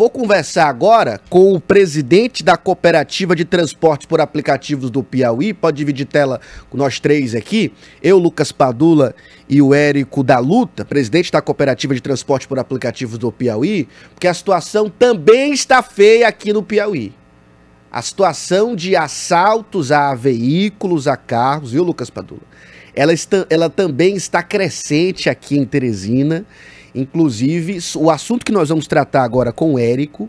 vou conversar agora com o presidente da Cooperativa de Transportes por Aplicativos do Piauí. Pode dividir tela com nós três aqui. Eu, Lucas Padula e o Érico da Luta, presidente da Cooperativa de Transportes por Aplicativos do Piauí, porque a situação também está feia aqui no Piauí. A situação de assaltos a veículos, a carros, viu, Lucas Padula? Ela, está, ela também está crescente aqui em Teresina. Inclusive, o assunto que nós vamos tratar agora com o Érico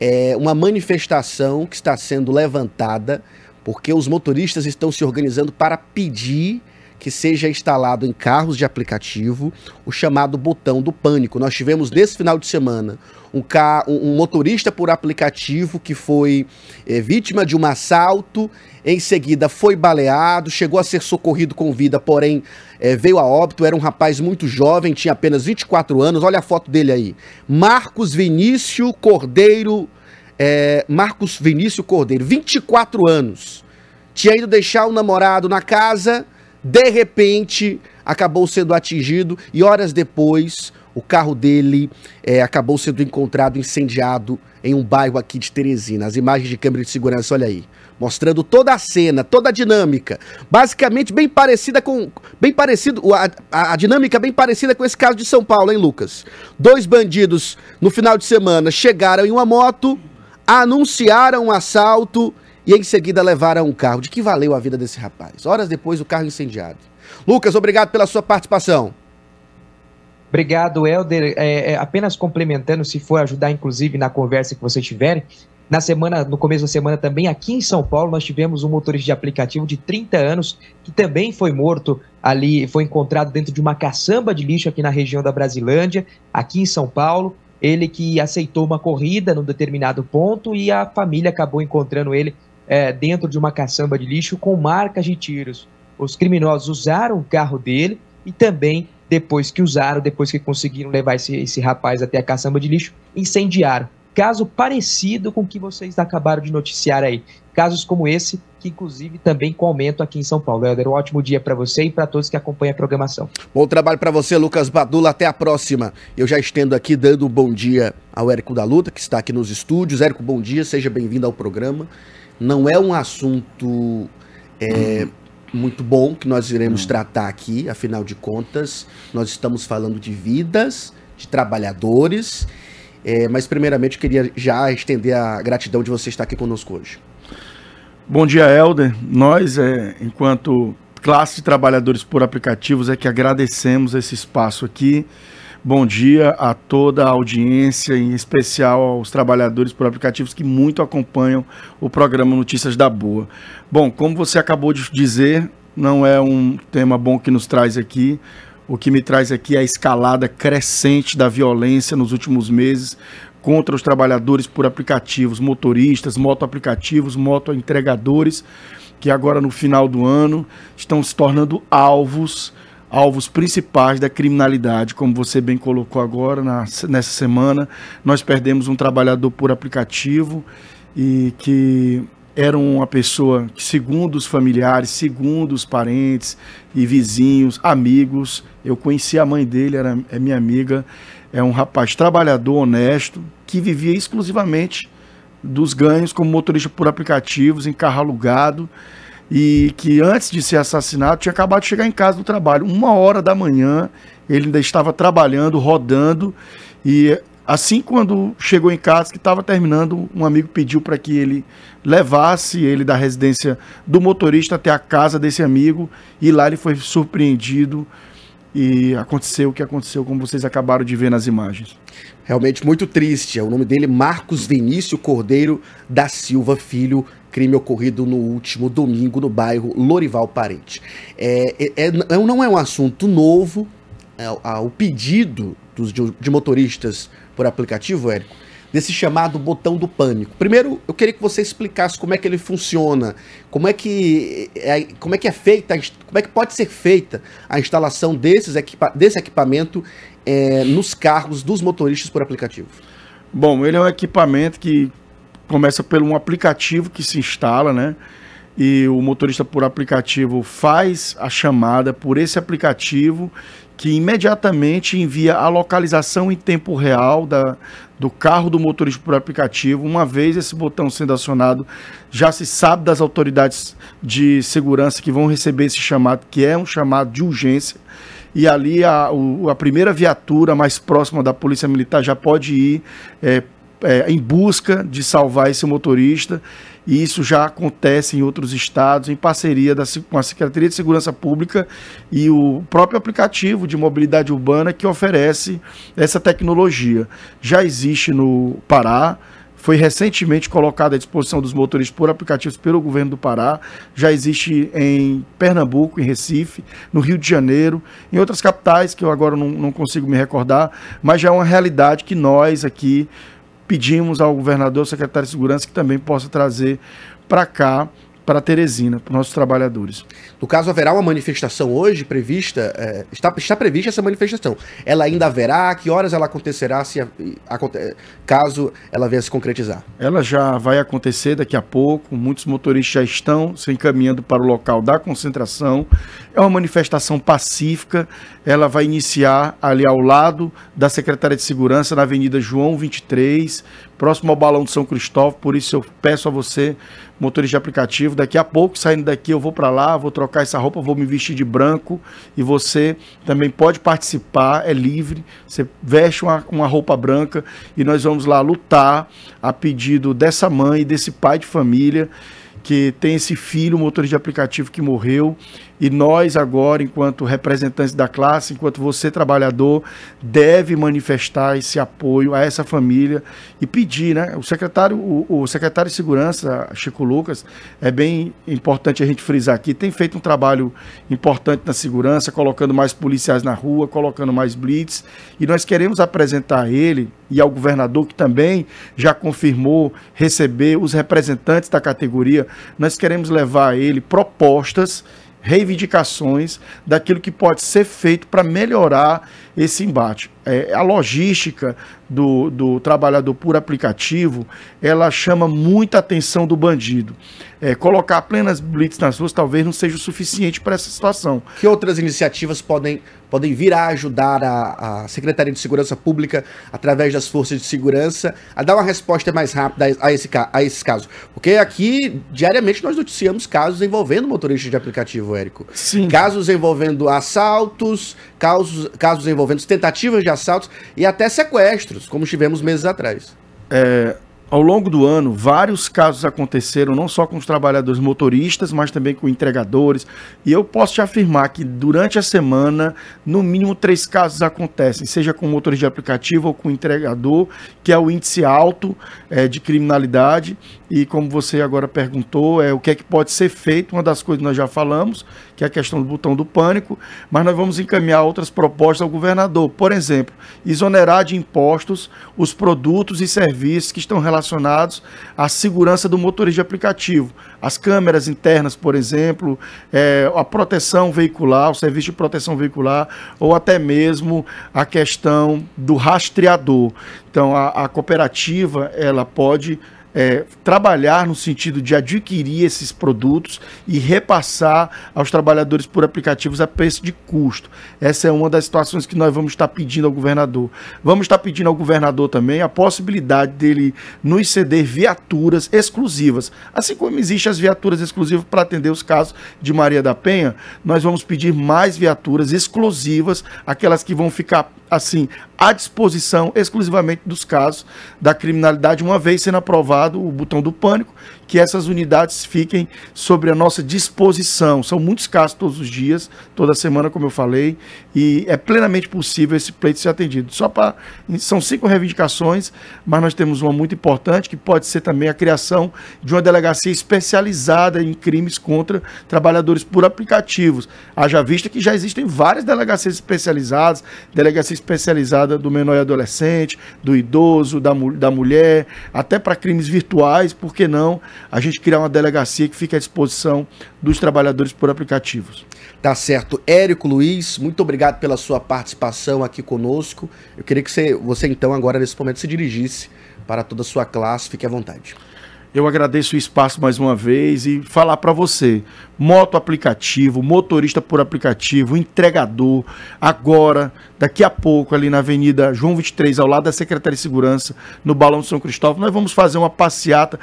é uma manifestação que está sendo levantada porque os motoristas estão se organizando para pedir que seja instalado em carros de aplicativo o chamado botão do pânico. Nós tivemos nesse final de semana um, ca... um motorista por aplicativo que foi é, vítima de um assalto, em seguida foi baleado, chegou a ser socorrido com vida, porém é, veio a óbito. Era um rapaz muito jovem, tinha apenas 24 anos. Olha a foto dele aí: Marcos Vinícius Cordeiro. É, Marcos Vinícius Cordeiro, 24 anos. Tinha ido deixar o namorado na casa de repente acabou sendo atingido e horas depois o carro dele é, acabou sendo encontrado incendiado em um bairro aqui de Teresina. As imagens de câmera de segurança, olha aí, mostrando toda a cena, toda a dinâmica, basicamente bem parecida com, bem parecido, a, a, a dinâmica bem parecida com esse caso de São Paulo, hein, Lucas? Dois bandidos no final de semana chegaram em uma moto, anunciaram um assalto e em seguida levaram o carro. De que valeu a vida desse rapaz? Horas depois, o carro incendiado. Lucas, obrigado pela sua participação. Obrigado, Helder. É, é, apenas complementando, se for ajudar, inclusive, na conversa que vocês tiverem, na semana, no começo da semana também, aqui em São Paulo, nós tivemos um motorista de aplicativo de 30 anos que também foi morto ali, foi encontrado dentro de uma caçamba de lixo aqui na região da Brasilândia, aqui em São Paulo. Ele que aceitou uma corrida num determinado ponto e a família acabou encontrando ele é, dentro de uma caçamba de lixo com marcas de tiros. Os criminosos usaram o carro dele e também, depois que usaram, depois que conseguiram levar esse, esse rapaz até a caçamba de lixo, incendiaram. Caso parecido com o que vocês acabaram de noticiar aí. Casos como esse, que inclusive também com aumento aqui em São Paulo. Helder, um ótimo dia para você e para todos que acompanham a programação. Bom trabalho para você, Lucas Badula. Até a próxima. Eu já estendo aqui dando um bom dia ao Érico da Luta, que está aqui nos estúdios. Érico, bom dia, seja bem-vindo ao programa. Não é um assunto é, muito bom que nós iremos hum. tratar aqui, afinal de contas, nós estamos falando de vidas, de trabalhadores. É, mas primeiramente eu queria já estender a gratidão de você estar aqui conosco hoje. Bom dia, Helder. Nós, é, enquanto classe de trabalhadores por aplicativos, é que agradecemos esse espaço aqui. Bom dia a toda a audiência, em especial aos trabalhadores por aplicativos que muito acompanham o programa Notícias da Boa. Bom, como você acabou de dizer, não é um tema bom que nos traz aqui. O que me traz aqui é a escalada crescente da violência nos últimos meses contra os trabalhadores por aplicativos, motoristas, moto aplicativos, moto entregadores, que agora no final do ano estão se tornando alvos alvos principais da criminalidade, como você bem colocou agora na, nessa semana. Nós perdemos um trabalhador por aplicativo e que era uma pessoa que, segundo os familiares, segundo os parentes e vizinhos, amigos, eu conheci a mãe dele, era, é minha amiga, é um rapaz trabalhador, honesto, que vivia exclusivamente dos ganhos como motorista por aplicativos, em carro alugado e que antes de ser assassinado tinha acabado de chegar em casa do trabalho. Uma hora da manhã, ele ainda estava trabalhando, rodando, e assim quando chegou em casa, que estava terminando, um amigo pediu para que ele levasse ele da residência do motorista até a casa desse amigo, e lá ele foi surpreendido e aconteceu o que aconteceu, como vocês acabaram de ver nas imagens. Realmente muito triste. É o nome dele Marcos Vinícius Cordeiro da Silva Filho. Crime ocorrido no último domingo no bairro Lorival Parente. É, é, é não é um assunto novo. É, o pedido dos, de, de motoristas por aplicativo, Érico, desse chamado botão do pânico. Primeiro, eu queria que você explicasse como é que ele funciona, como é que é, é como é que é feita, como é que pode ser feita a instalação desses equipa desse equipamento é, nos carros dos motoristas por aplicativo. Bom, ele é um equipamento que começa pelo um aplicativo que se instala, né? e o motorista por aplicativo faz a chamada por esse aplicativo que imediatamente envia a localização em tempo real da, do carro do motorista por aplicativo. Uma vez esse botão sendo acionado, já se sabe das autoridades de segurança que vão receber esse chamado, que é um chamado de urgência. E ali a, o, a primeira viatura mais próxima da Polícia Militar já pode ir é, é, em busca de salvar esse motorista e isso já acontece em outros estados, em parceria da, com a Secretaria de Segurança Pública e o próprio aplicativo de mobilidade urbana que oferece essa tecnologia. Já existe no Pará, foi recentemente colocada à disposição dos motoristas por aplicativos pelo governo do Pará, já existe em Pernambuco, em Recife, no Rio de Janeiro, em outras capitais que eu agora não, não consigo me recordar, mas já é uma realidade que nós aqui pedimos ao governador, secretário de segurança, que também possa trazer para cá para Teresina, para os nossos trabalhadores. No caso, haverá uma manifestação hoje prevista? É, está, está prevista essa manifestação. Ela ainda haverá? Que horas ela acontecerá se a, a, é, caso ela venha se concretizar? Ela já vai acontecer daqui a pouco. Muitos motoristas já estão se encaminhando para o local da concentração. É uma manifestação pacífica. Ela vai iniciar ali ao lado da Secretaria de Segurança, na Avenida João 23, próximo ao Balão de São Cristóvão, por isso eu peço a você, motorista de aplicativo, daqui a pouco, saindo daqui, eu vou para lá, vou trocar essa roupa, vou me vestir de branco e você também pode participar, é livre, você veste uma, uma roupa branca e nós vamos lá lutar a pedido dessa mãe, desse pai de família que tem esse filho, motorista de aplicativo que morreu e nós agora, enquanto representantes da classe, enquanto você trabalhador, deve manifestar esse apoio a essa família e pedir, né? O secretário, o, o secretário de segurança, Chico Lucas, é bem importante a gente frisar aqui, tem feito um trabalho importante na segurança, colocando mais policiais na rua, colocando mais blitz, e nós queremos apresentar a ele e ao governador que também já confirmou receber os representantes da categoria. Nós queremos levar a ele propostas reivindicações daquilo que pode ser feito para melhorar esse embate. É, a logística do, do trabalhador por aplicativo, ela chama muita atenção do bandido. É, colocar plenas blitz nas ruas talvez não seja o suficiente para essa situação. Que outras iniciativas podem, podem vir a ajudar a, a Secretaria de Segurança Pública, através das forças de segurança, a dar uma resposta mais rápida a, esse, a esses casos? Porque aqui, diariamente, nós noticiamos casos envolvendo motoristas de aplicativo, Érico. Sim. Casos envolvendo assaltos, casos, casos envolvendo envolvendo tentativas de assaltos e até sequestros, como tivemos meses atrás. É, ao longo do ano, vários casos aconteceram, não só com os trabalhadores motoristas, mas também com entregadores. E eu posso te afirmar que durante a semana, no mínimo três casos acontecem, seja com motorista de aplicativo ou com entregador, que é o índice alto é, de criminalidade. E como você agora perguntou, é o que é que pode ser feito, uma das coisas nós já falamos, que é a questão do botão do pânico, mas nós vamos encaminhar outras propostas ao governador. Por exemplo, exonerar de impostos os produtos e serviços que estão relacionados à segurança do motorista de aplicativo. As câmeras internas, por exemplo, é, a proteção veicular, o serviço de proteção veicular, ou até mesmo a questão do rastreador. Então, a, a cooperativa, ela pode é, trabalhar no sentido de adquirir esses produtos e repassar aos trabalhadores por aplicativos a preço de custo. Essa é uma das situações que nós vamos estar pedindo ao governador. Vamos estar pedindo ao governador também a possibilidade dele nos ceder viaturas exclusivas. Assim como existem as viaturas exclusivas para atender os casos de Maria da Penha, nós vamos pedir mais viaturas exclusivas, aquelas que vão ficar assim, à disposição exclusivamente dos casos da criminalidade, uma vez sendo aprovado o botão do pânico, que essas unidades fiquem sobre a nossa disposição. São muitos casos todos os dias, toda semana, como eu falei, e é plenamente possível esse pleito ser atendido. Só para são cinco reivindicações, mas nós temos uma muito importante que pode ser também a criação de uma delegacia especializada em crimes contra trabalhadores por aplicativos. Haja vista que já existem várias delegacias especializadas, delegacias especializada do menor e adolescente, do idoso, da, da mulher, até para crimes virtuais, por que não a gente criar uma delegacia que fique à disposição dos trabalhadores por aplicativos? Tá certo. Érico Luiz, muito obrigado pela sua participação aqui conosco. Eu queria que você, você então, agora nesse momento, se dirigisse para toda a sua classe. Fique à vontade. Eu agradeço o espaço mais uma vez e falar para você, moto aplicativo, motorista por aplicativo, entregador, agora, daqui a pouco ali na Avenida João 23, ao lado da Secretaria de Segurança, no Balão de São Cristóvão, nós vamos fazer uma passeata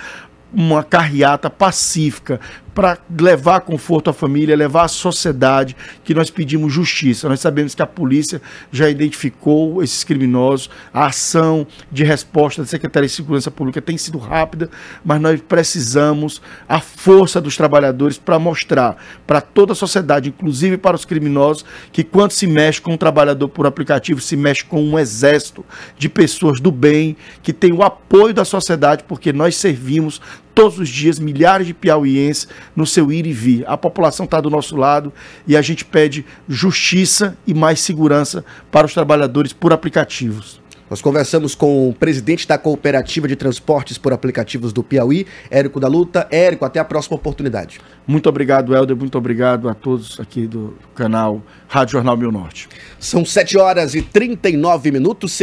uma carreata pacífica para levar conforto à família, levar à sociedade, que nós pedimos justiça. Nós sabemos que a polícia já identificou esses criminosos, a ação de resposta da Secretaria de Segurança Pública tem sido rápida, mas nós precisamos a força dos trabalhadores para mostrar para toda a sociedade, inclusive para os criminosos, que quando se mexe com um trabalhador por aplicativo, se mexe com um exército de pessoas do bem, que tem o apoio da sociedade, porque nós servimos todos os dias milhares de piauienses no seu ir e vir. A população está do nosso lado e a gente pede justiça e mais segurança para os trabalhadores por aplicativos. Nós conversamos com o presidente da Cooperativa de Transportes por Aplicativos do Piauí, Érico da Luta. Érico, até a próxima oportunidade. Muito obrigado, Helder. Muito obrigado a todos aqui do canal Rádio Jornal Meu Norte. São 7 horas e 39 minutos.